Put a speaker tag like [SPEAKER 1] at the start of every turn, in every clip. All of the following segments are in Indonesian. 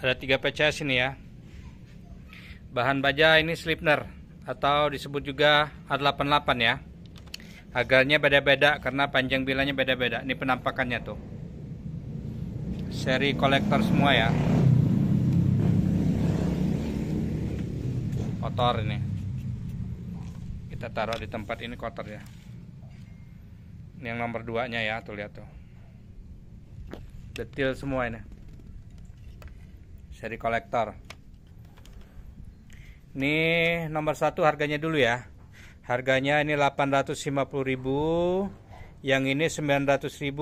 [SPEAKER 1] ada tiga PCS ini ya bahan baja ini slipner atau disebut juga A88 ya agarnya beda-beda karena panjang bilanya beda-beda ini penampakannya tuh seri kolektor semua ya kotor ini kita taruh di tempat ini kotor ya ini yang nomor duanya ya tuh lihat tuh detail semua ini seri kolektor ini nomor satu harganya dulu ya harganya ini 850.000 yang ini 900.000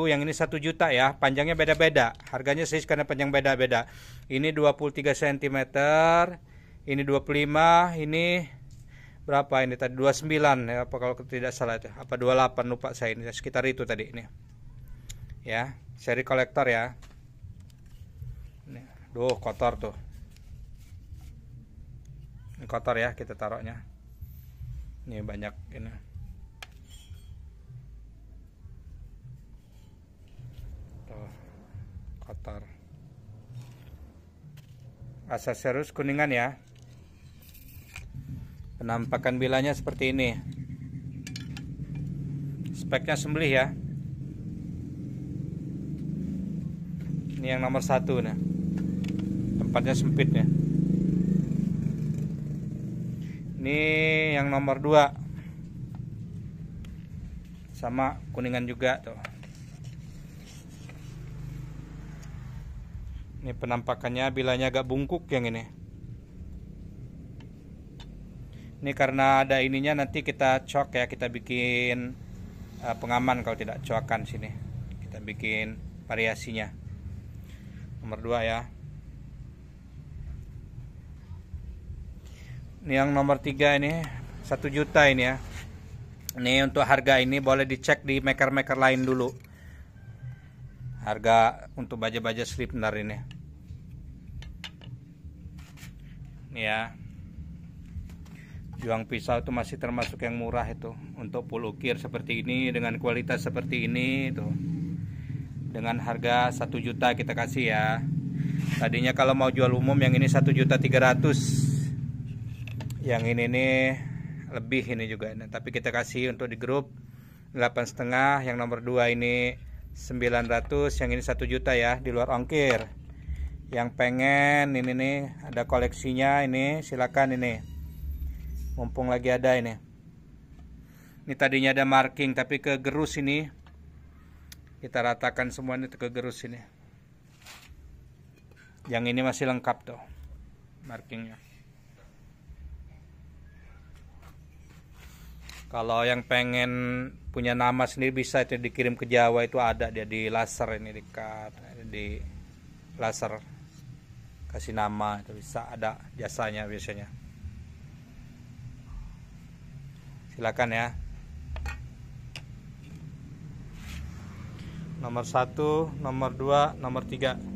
[SPEAKER 1] yang ini 1 juta ya panjangnya beda-beda harganya sih karena panjang beda-beda ini 23 cm ini 25 ini berapa ini tadi 29 ya apa kalau tidak salah itu apa 28 lupa saya ini sekitar itu tadi ini ya seri kolektor ya Duh, kotor tuh. Ini kotor ya kita taruhnya. Ini banyak ini. kotor. aksesoris kuningan ya. Penampakan bilanya seperti ini. Speknya sembelih ya. Ini yang nomor satu nih tempatnya sempit ya ini yang nomor 2 sama kuningan juga tuh ini penampakannya bilanya agak bungkuk yang ini ini karena ada ininya nanti kita cok ya kita bikin eh, pengaman kalau tidak coakan sini kita bikin variasinya nomor 2 ya ini yang nomor 3 ini 1 juta ini ya ini untuk harga ini boleh dicek di maker-maker lain dulu harga untuk baja-baja slipner ini ini ya juang pisau itu masih termasuk yang murah itu untuk pulukir ukir seperti ini dengan kualitas seperti ini itu dengan harga 1 juta kita kasih ya tadinya kalau mau jual umum yang ini 1 juta 300 yang ini nih lebih ini juga nah, tapi kita kasih untuk di grup 8 setengah yang nomor 2 ini 900 yang ini 1 juta ya di luar ongkir yang pengen ini nih ada koleksinya ini silakan ini mumpung lagi ada ini ini tadinya ada marking tapi ke gerus ini kita ratakan semua ini ke gerus ini yang ini masih lengkap tuh markingnya kalau yang pengen punya nama sendiri bisa itu dikirim ke Jawa itu ada dia di laser ini dekat di laser kasih nama itu bisa ada jasanya biasanya silakan ya nomor satu nomor dua nomor tiga